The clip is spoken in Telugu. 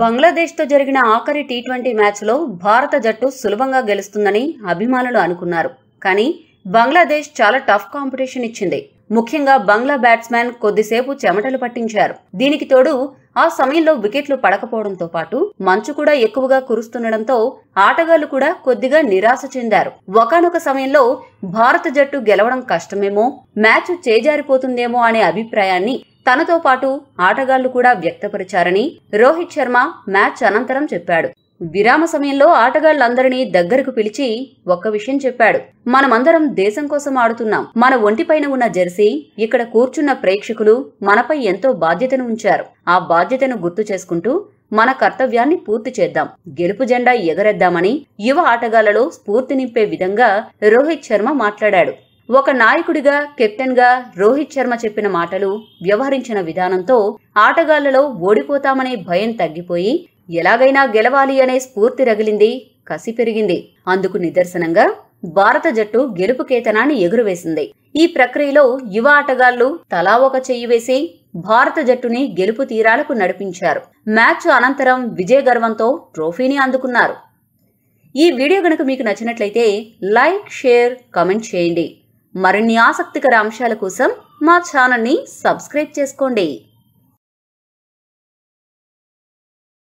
బంగ్లాదేశ్తో జరిగిన ఆఖరి టీ ట్వంటీ మ్యాచ్లో భారత జట్టు సులభంగా గెలుస్తుందని అభిమానులు అనుకున్నారు కానీ బంగ్లాదేశ్ చాలా టఫ్ కాంపిటీషన్ ఇచ్చింది ముఖ్యంగా బంగ్లా బ్యాట్స్మెన్ కొద్దిసేపు చెమటలు పట్టించారు దీనికి తోడు ఆ సమయంలో వికెట్లు పడకపోవడంతో పాటు మంచు కూడా ఎక్కువగా కురుస్తుండడంతో ఆటగాళ్లు కూడా కొద్దిగా నిరాశ చెందారు ఒకనొక సమయంలో భారత జట్టు గెలవడం కష్టమేమో మ్యాచ్ చేజారిపోతుందేమో అనే అభిప్రాయాన్ని తనతో పాటు ఆటగాళ్లు కూడా వ్యక్తపరిచారని రోహిత్ శర్మ మ్యాచ్ అనంతరం చెప్పాడు విరామ సమయంలో ఆటగాళ్లందరినీ దగ్గరకు పిలిచి ఒక్క విషయం చెప్పాడు మనమందరం దేశం కోసం ఆడుతున్నాం మన ఒంటిపైన ఉన్న జెర్సీ ఇక్కడ కూర్చున్న ప్రేక్షకులు మనపై ఎంతో బాధ్యతను ఉంచారు ఆ బాధ్యతను గుర్తు చేసుకుంటూ మన కర్తవ్యాన్ని పూర్తి చేద్దాం గెలుపు జెండా ఎగరేద్దామని యువ ఆటగాళ్లలో స్ఫూర్తి నింపే విధంగా రోహిత్ శర్మ మాట్లాడాడు ఒక నాయకుడిగా కెప్టెన్గా రోహిత్ శర్మ చెప్పిన మాటలు వ్యవహరించిన విధానంతో ఆటగాళ్లలో ఓడిపోతామనే భయం తగ్గిపోయి ఎలాగైనా గెలవాలి అనే స్ఫూర్తి రగిలింది కసి పెరిగింది అందుకు నిదర్శనంగా భారత జట్టు గెలుపు కేతనాన్ని ఎగురవేసింది ఈ ప్రక్రియలో యువ ఆటగాళ్లు తలా ఒక చెయ్యి వేసి భారత జట్టుని గెలుపు తీరాలకు నడిపించారు మ్యాచ్ అనంతరం విజయ గర్వంతో ట్రోఫీని అందుకున్నారు ఈ వీడియో గనుక మీకు నచ్చినట్లయితే లైక్ షేర్ కమెంట్ చేయండి మరిన్ని ఆసక్తికర అంశాల కోసం మా ఛానల్ని సబ్స్క్రైబ్ చేసుకోండి